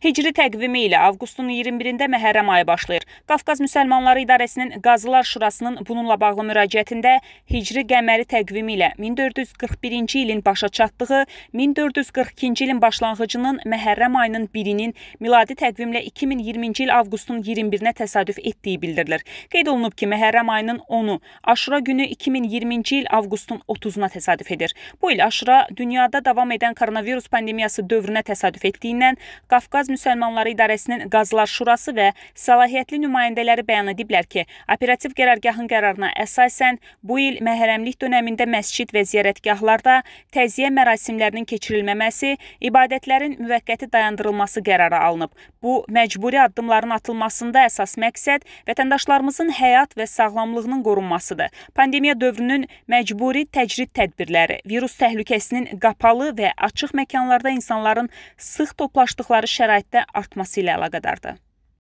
Hicri təqvimi ilə avqustun 21-də Məhərrəm ayı başlayır. Qafqaz Müsəlmanları İdarəsinin Qazılar Şurasının bununla bağlı müraciətində Hicri qəməri təqvimi ilə 1441-ci ilin başa çatdığı, 1442-ci ilin başlanğıcının Məhərrəm ayının 1-nin miladi təqvimlə 2020-ci il avqustun 21-nə təsadüf etdiyi bildirilir. Qeyd olunub ki, Məhərrəm ayının 10-u Aşura günü 2020-ci il avqustun 30-una təsadüf edir. Bu il Aşura dünyada davam edən koronavirus pandemiyası dövrünə təsadüf etdiyindən Qafqaz Müsəlmanları İdarəsinin Qazılar Şurası və səlahiyyətli nümayəndələri bəyan ediblər ki, operativ qərargahın qərarına əsasən bu il məhərəmlik dönəmində məscid və ziyarətgahlarda təziyə mərasimlərinin keçirilməməsi, ibadətlərin müvəqqəti dayandırılması qərarı alınıb. Bu məcburi addımların atılmasında əsas məqsəd vətəndaşlarımızın həyat və sağlamlığının qorunmasıdır. Pandemiya dövrünün məcburi təcrid tədbirləri, virus təhlükəsinin qapalı və açıq məkanlarda insanların sıx toplaşdıqları şərait şəraitdə artması ilə əlaqədardır.